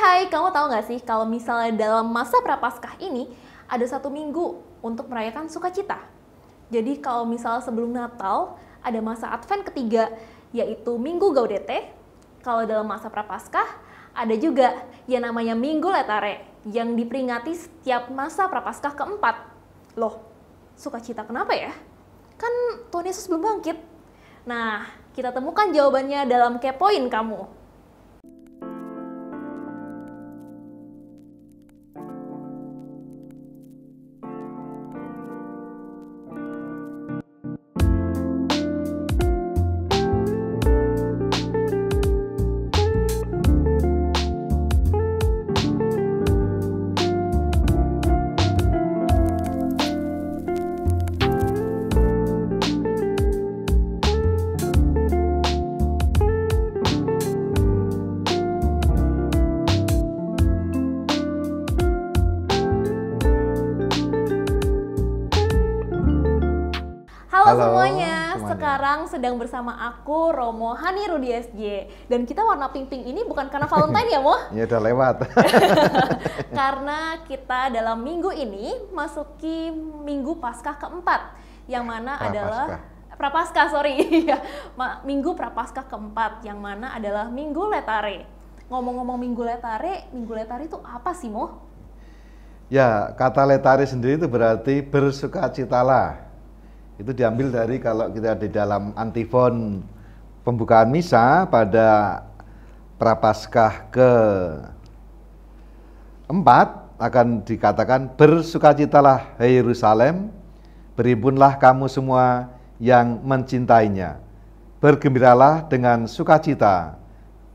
hai, kamu tahu nggak sih kalau misalnya dalam masa prapaskah ini ada satu minggu untuk merayakan sukacita. Jadi kalau misalnya sebelum Natal ada masa Advent ketiga yaitu Minggu Gaudete. Kalau dalam masa prapaskah ada juga yang namanya Minggu Letare yang diperingati setiap masa prapaskah keempat. Loh, sukacita kenapa ya? Kan Tuhan Yesus belum bangkit. Nah, kita temukan jawabannya dalam kepoin kamu. sedang bersama aku Romo Hani Rudi SG. Dan kita warna pink-pink ini bukan karena Valentine ya, Mo? ya udah lewat. karena kita dalam minggu ini masuki minggu Paskah keempat yang mana Prapaskah. adalah Prapaskah, sorry. Ya, minggu Prapaskah keempat yang mana adalah Minggu Letare. Ngomong-ngomong Minggu Letare, Minggu Letare itu apa sih, Mo? Ya, kata letari sendiri itu berarti bersukacitalah. Itu diambil dari kalau kita di dalam antifon pembukaan misa pada prapaskah ke empat akan dikatakan bersukacitalah hei Yerusalem, beribunlah kamu semua yang mencintainya. Bergembiralah dengan sukacita.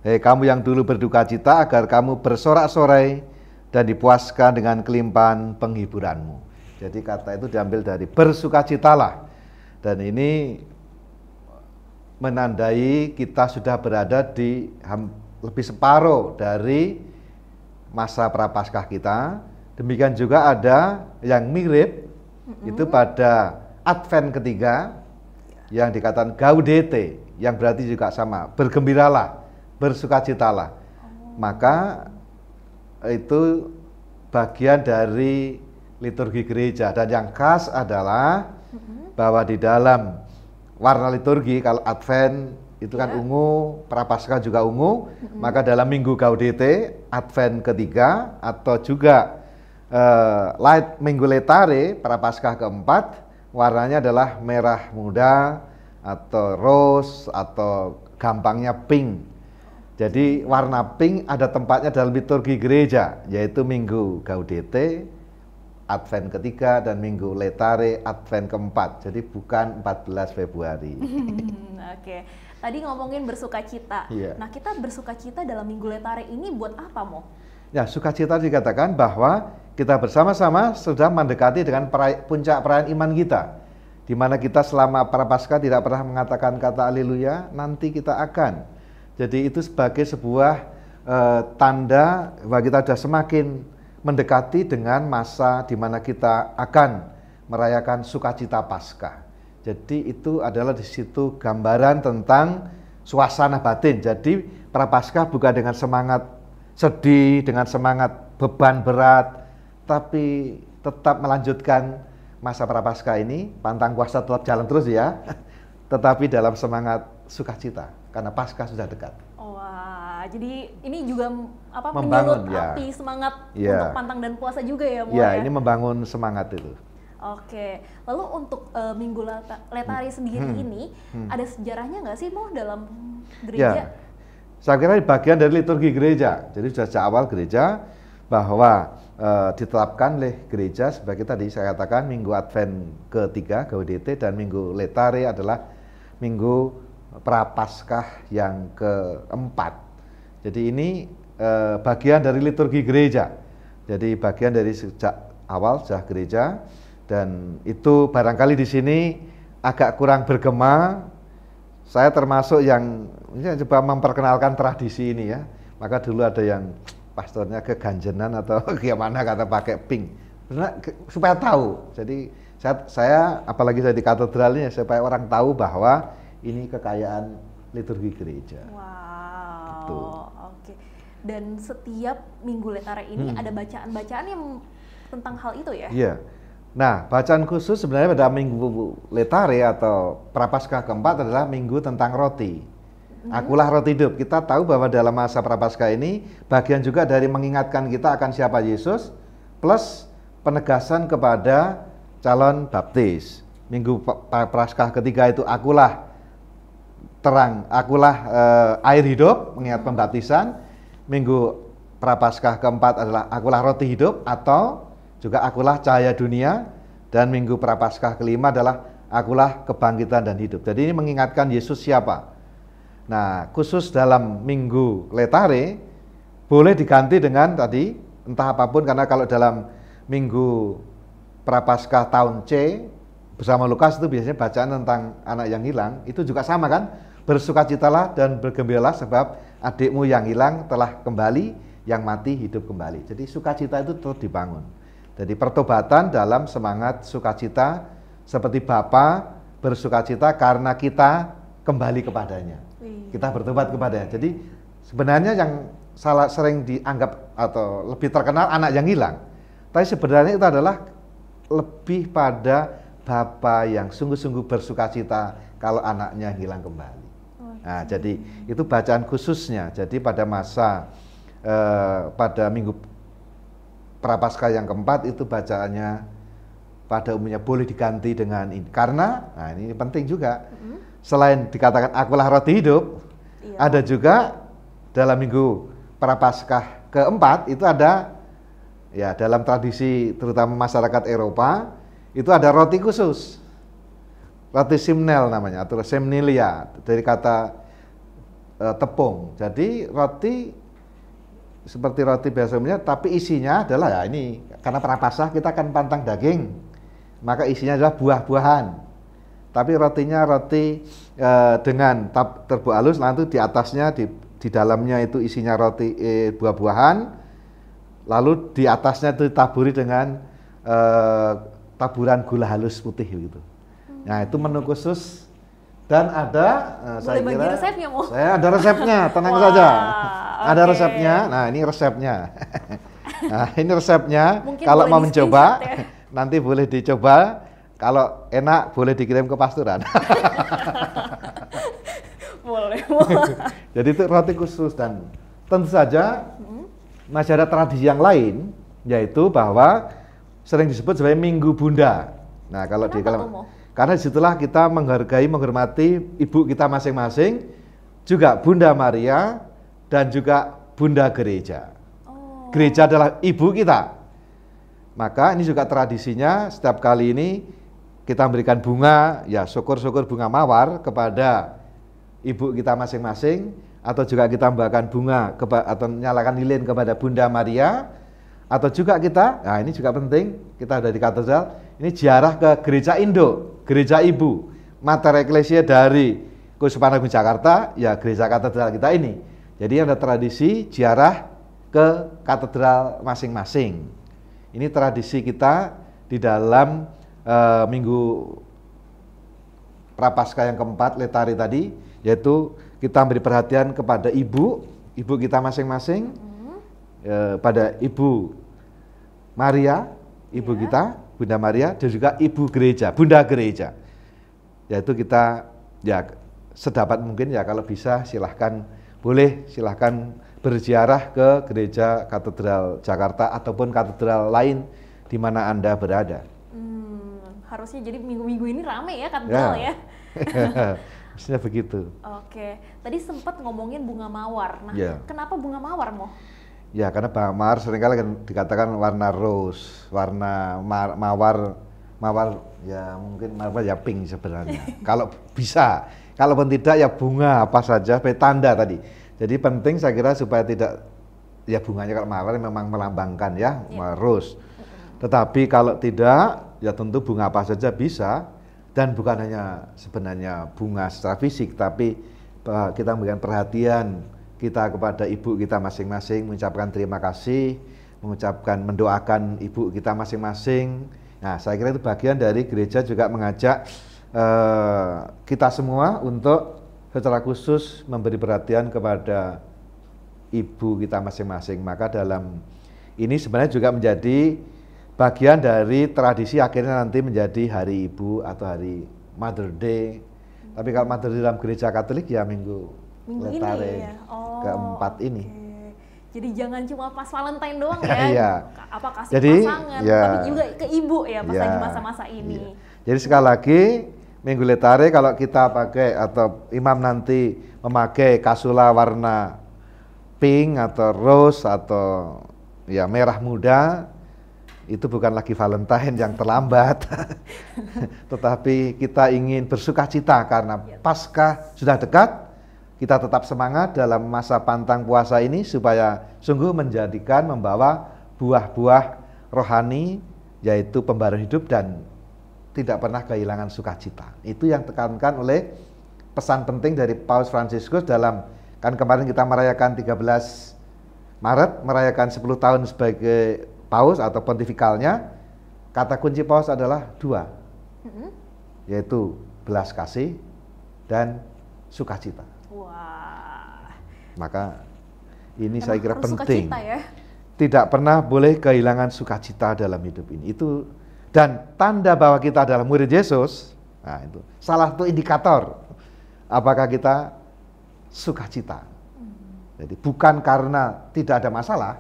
Hei kamu yang dulu berduka cita agar kamu bersorak-sorai dan dipuaskan dengan kelimpahan penghiburanmu. Jadi kata itu diambil dari bersukacitalah. Dan ini menandai kita sudah berada di lebih separuh dari masa prapaskah kita. Demikian juga ada yang mirip mm-hmm. itu pada Advent ketiga yang dikatakan Gaudete yang berarti juga sama bergembiralah, bersukacitalah. Oh. Maka itu bagian dari liturgi gereja dan yang khas adalah bahwa di dalam warna liturgi kalau Advent itu kan ya. kan ungu, Prapaskah juga ungu, hmm. maka dalam Minggu Gaudete Advent ketiga atau juga uh, eh, Light Minggu Letare Prapaskah keempat warnanya adalah merah muda atau rose atau gampangnya pink. Jadi warna pink ada tempatnya dalam liturgi gereja yaitu Minggu Gaudete, Advent ketiga dan Minggu Letare Advent keempat. Jadi bukan 14 Februari. Oke. Okay. Tadi ngomongin bersuka cita. Yeah. Nah kita bersuka cita dalam Minggu Letare ini buat apa Mo? Ya sukacita dikatakan bahwa kita bersama-sama sudah mendekati dengan peraya, puncak perayaan iman kita. Di mana kita selama Prapaskah tidak pernah mengatakan kata haleluya, nanti kita akan. Jadi itu sebagai sebuah uh, tanda bahwa kita sudah semakin mendekati dengan masa di mana kita akan merayakan sukacita Paskah. Jadi itu adalah di situ gambaran tentang suasana batin. Jadi prapaskah bukan dengan semangat sedih, dengan semangat beban berat, tapi tetap melanjutkan masa prapaskah ini, pantang kuasa tetap jalan terus ya, tetapi dalam semangat sukacita karena Paskah sudah dekat jadi ini juga apa membangun ya. api semangat ya. untuk pantang dan puasa juga ya, Mo, Iya, ya? ini membangun semangat itu. Oke, lalu untuk uh, Minggu Letari hmm. sendiri hmm. ini hmm. ada sejarahnya nggak sih mau dalam gereja? Ya. Saya kira bagian dari liturgi gereja. Jadi sudah sejak awal gereja bahwa uh, eh, ditetapkan oleh gereja sebagai tadi saya katakan Minggu Advent ketiga GWDT dan Minggu Letare adalah Minggu Prapaskah yang keempat jadi ini eh, bagian dari liturgi gereja. Jadi bagian dari sejak awal sejak gereja dan itu barangkali di sini agak kurang bergema. Saya termasuk yang ya, coba memperkenalkan tradisi ini ya. Maka dulu ada yang pastornya keganjenan atau gimana kata pakai pink. Nah, supaya tahu. Jadi saya, saya apalagi saya di katedralnya supaya orang tahu bahwa ini kekayaan liturgi gereja. Wow gitu. Oh, oke. Okay. Dan setiap minggu letare ini hmm. ada bacaan-bacaan yang tentang hal itu ya? Iya. Nah, bacaan khusus sebenarnya pada minggu letare atau prapaskah keempat adalah minggu tentang roti. Hmm. Akulah roti hidup. Kita tahu bahwa dalam masa prapaskah ini bagian juga dari mengingatkan kita akan siapa Yesus plus penegasan kepada calon baptis. Minggu prapaskah ketiga itu akulah terang. Akulah uh, air hidup, mengingat pembaptisan. Minggu prapaskah keempat adalah akulah roti hidup atau juga akulah cahaya dunia. Dan minggu prapaskah kelima adalah akulah kebangkitan dan hidup. Jadi ini mengingatkan Yesus siapa. Nah, khusus dalam minggu letare boleh diganti dengan tadi entah apapun karena kalau dalam minggu prapaskah tahun C bersama Lukas itu biasanya bacaan tentang anak yang hilang itu juga sama kan bersukacitalah dan bergembiralah sebab adikmu yang hilang telah kembali, yang mati hidup kembali. Jadi sukacita itu terus dibangun. Jadi pertobatan dalam semangat sukacita seperti Bapa bersukacita karena kita kembali kepadanya. Iya. Kita bertobat kepadanya. Jadi sebenarnya yang salah sering dianggap atau lebih terkenal anak yang hilang. Tapi sebenarnya itu adalah lebih pada Bapak yang sungguh-sungguh bersukacita kalau anaknya hilang kembali. Nah, jadi itu bacaan khususnya. Jadi pada masa eh, pada minggu prapaskah yang keempat itu bacaannya pada umumnya boleh diganti dengan ini. Karena nah ini penting juga. Mm-hmm. Selain dikatakan akulah roti hidup, iya. ada juga dalam minggu prapaskah keempat itu ada ya dalam tradisi terutama masyarakat Eropa itu ada roti khusus. Roti simnel namanya atau semnilia dari kata e, tepung. Jadi roti seperti roti biasa biasanya tapi isinya adalah ya ini karena perapasah kita akan pantang daging. Maka isinya adalah buah-buahan. Tapi rotinya roti e, dengan tab, terbuat halus lalu di atasnya di di dalamnya itu isinya roti eh, buah-buahan lalu di atasnya itu taburi dengan eh, taburan gula halus putih gitu. Nah itu menu khusus dan ada uh, saya bagi kira resepnya, mau. saya ada resepnya, tenang Wah, saja. Okay. Ada resepnya. Nah ini resepnya. nah ini resepnya. Mungkin Kalau mau mencoba ya. nanti boleh dicoba. Kalau enak boleh dikirim ke Pasturan. boleh. Jadi itu roti khusus dan tentu saja hmm? masih ada tradisi yang lain yaitu bahwa sering disebut sebagai Minggu Bunda. Nah, kalau Kenapa di kalau karena disitulah kita menghargai, menghormati ibu kita masing-masing, juga Bunda Maria dan juga Bunda Gereja. Oh. Gereja adalah ibu kita. Maka ini juga tradisinya setiap kali ini kita memberikan bunga, ya syukur-syukur bunga mawar kepada ibu kita masing-masing atau juga kita membawakan bunga atau nyalakan lilin kepada Bunda Maria atau juga kita, nah ini juga penting, kita ada di katedral, ini ziarah ke gereja induk, gereja ibu, mater eklesia dari Kusupan Agung Jakarta, ya gereja katedral kita ini. Jadi ada tradisi ziarah ke katedral masing-masing. Ini tradisi kita di dalam e, minggu prapaskah yang keempat letari tadi, yaitu kita memberi perhatian kepada ibu, ibu kita masing-masing, e, pada Ibu Maria, Ibu ya. kita, Bunda Maria, dan juga Ibu Gereja, Bunda Gereja. Yaitu kita ya sedapat mungkin ya kalau bisa silahkan boleh silahkan berziarah ke gereja katedral Jakarta ataupun katedral lain di mana anda berada. Hmm, harusnya jadi minggu-minggu ini rame ya, ya. katedral ya. ya. Maksudnya begitu. Oke, tadi sempat ngomongin bunga mawar. Nah, yeah. kenapa bunga mawar, Mo? Ya, karena Bang Mawar seringkali kan dikatakan warna rose, warna ma mawar mawar ya mungkin mawar ya pink sebenarnya. kalau bisa, kalaupun tidak ya bunga apa saja, petanda tadi. Jadi penting saya kira supaya tidak ya bunganya kalau mawar memang melambangkan ya, ya. rose. Tetapi kalau tidak ya tentu bunga apa saja bisa dan bukan hanya sebenarnya bunga secara fisik tapi eh, kita memberikan perhatian kita kepada ibu kita masing-masing mengucapkan terima kasih, mengucapkan mendoakan ibu kita masing-masing. Nah, saya kira itu bagian dari gereja juga mengajak uh, kita semua untuk secara khusus memberi perhatian kepada ibu kita masing-masing. Maka dalam ini sebenarnya juga menjadi bagian dari tradisi akhirnya nanti menjadi hari ibu atau hari Mother Day. Tapi kalau Mother Day dalam gereja Katolik ya Minggu, minggu Ini ya. Oh, Oh, keempat okay. ini. Jadi jangan cuma pas Valentine doang iya. ya. Iya. Apa kasih Jadi, pasangan, ya. tapi juga ke ibu ya pas ya. lagi masa-masa ini. Ya. Jadi sekali lagi Minggu Letare kalau kita pakai atau imam nanti memakai kasula warna pink atau rose atau ya merah muda itu bukan lagi Valentine yang terlambat, tetapi kita ingin bersuka cita karena iya. pasca sudah dekat, kita tetap semangat dalam masa pantang puasa ini supaya sungguh menjadikan membawa buah-buah rohani yaitu pembaruan hidup dan tidak pernah kehilangan sukacita. Itu yang tekankan oleh pesan penting dari Paus Fransiskus dalam kan kemarin kita merayakan 13 Maret merayakan 10 tahun sebagai paus atau pontifikalnya. Kata kunci paus adalah dua. Mm-hmm. Yaitu belas kasih dan sukacita. Wah. Maka ini Emang saya kira penting. Ya? Tidak pernah boleh kehilangan sukacita dalam hidup ini. Itu dan tanda bahwa kita adalah murid Yesus, nah itu salah satu indikator apakah kita sukacita. Hmm. Jadi bukan karena tidak ada masalah,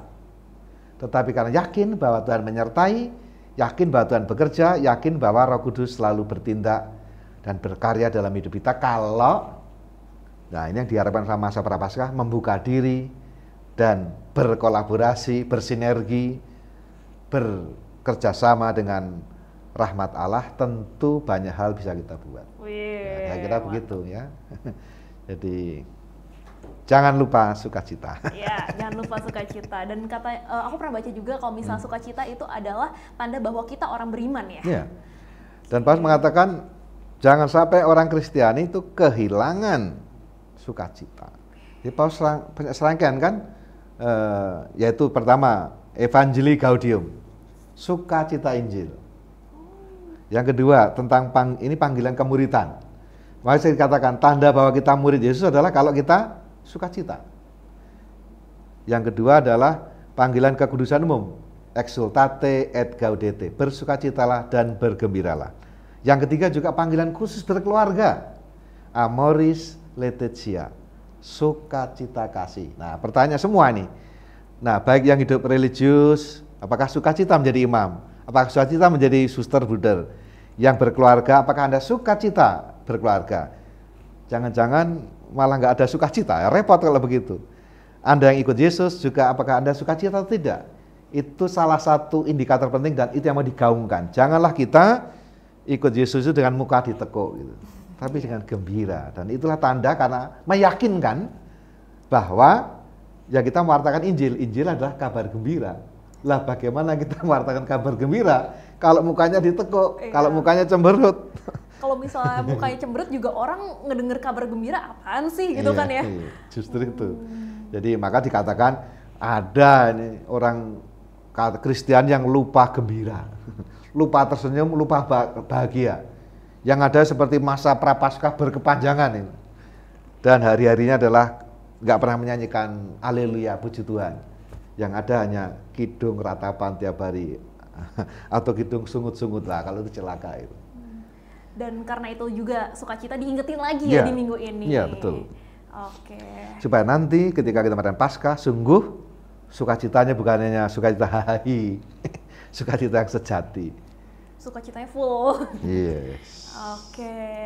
tetapi karena yakin bahwa Tuhan menyertai, yakin bahwa Tuhan bekerja, yakin bahwa Roh Kudus selalu bertindak dan berkarya dalam hidup kita kalau Nah ini yang diharapkan sama masa prapaskah membuka diri dan berkolaborasi, bersinergi, berkerjasama dengan rahmat Allah tentu banyak hal bisa kita buat. Wih, nah, ya, kita begitu ya. Jadi jangan lupa sukacita. Iya, jangan lupa sukacita. Dan kata uh, aku pernah baca juga kalau misalnya hmm. sukacita itu adalah tanda bahwa kita orang beriman ya. Iya. Dan pas mengatakan jangan sampai orang Kristiani itu kehilangan sukacita. Jadi Paus serangkaian kan e, yaitu pertama Evangelii Gaudium, sukacita Injil. Yang kedua tentang pang, ini panggilan kemuritan. Makanya saya katakan tanda bahwa kita murid Yesus adalah kalau kita sukacita. Yang kedua adalah panggilan kekudusan umum, exultate et gaudete, bersukacitalah dan bergembiralah. Yang ketiga juga panggilan khusus berkeluarga, amoris Leticia, sukacita kasih. Nah, pertanyaan semua ini. Nah, baik yang hidup religius, apakah sukacita menjadi imam? Apakah sukacita menjadi suster buder? Yang berkeluarga, apakah Anda sukacita berkeluarga? Jangan-jangan malah nggak ada sukacita, ya, repot kalau begitu. Anda yang ikut Yesus juga apakah Anda sukacita atau tidak? Itu salah satu indikator penting dan itu yang mau digaungkan. Janganlah kita ikut Yesus itu dengan muka ditekuk gitu tapi dengan gembira. Dan itulah tanda karena meyakinkan bahwa ya kita mewartakan Injil. Injil adalah kabar gembira. Lah bagaimana kita mewartakan kabar gembira kalau mukanya ditekuk, iya. kalau mukanya cemberut. Kalau misalnya mukanya cemberut juga orang ngedengar kabar gembira apaan sih gitu iya, kan ya. Iya, justru hmm. itu. Jadi maka dikatakan ada ini orang Kristen yang lupa gembira, lupa tersenyum, lupa bahagia yang ada seperti masa prapaskah berkepanjangan ini. Dan hari-harinya adalah nggak pernah menyanyikan haleluya puji Tuhan. Yang ada hanya kidung ratapan tiap hari atau kidung sungut-sungut lah kalau itu celaka itu. Dan karena itu juga sukacita diingetin lagi ya, ya di minggu ini. Iya, betul. Oke. Supaya nanti ketika kita merayakan Paskah sungguh sukacitanya bukan hanya sukacita hahi, sukacita yang sejati suka sukacitanya full. Yes. Oke. Okay.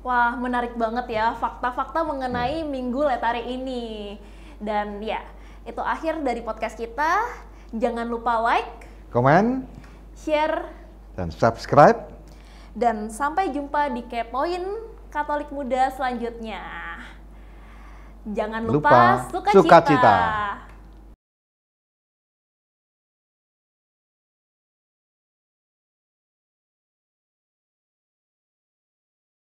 Wah, menarik banget ya fakta-fakta mengenai hmm. Minggu Letari ini. Dan ya, itu akhir dari podcast kita. Jangan lupa like, komen, share, dan subscribe. Dan sampai jumpa di Kepoin Katolik Muda selanjutnya. Jangan lupa, lupa sukacita. Suka cita.